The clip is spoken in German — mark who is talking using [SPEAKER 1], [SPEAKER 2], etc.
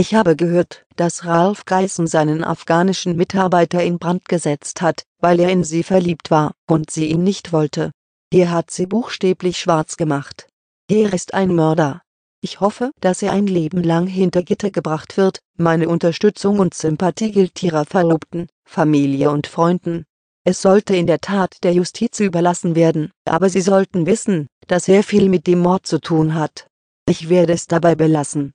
[SPEAKER 1] Ich habe gehört, dass Ralf Geissen seinen afghanischen Mitarbeiter in Brand gesetzt hat, weil er in sie verliebt war und sie ihn nicht wollte. Er hat sie buchstäblich schwarz gemacht. Er ist ein Mörder. Ich hoffe, dass er ein Leben lang hinter Gitter gebracht wird. Meine Unterstützung und Sympathie gilt ihrer Verlobten, Familie und Freunden. Es sollte in der Tat der Justiz überlassen werden, aber sie sollten wissen, dass er viel mit dem Mord zu tun hat. Ich werde es dabei belassen.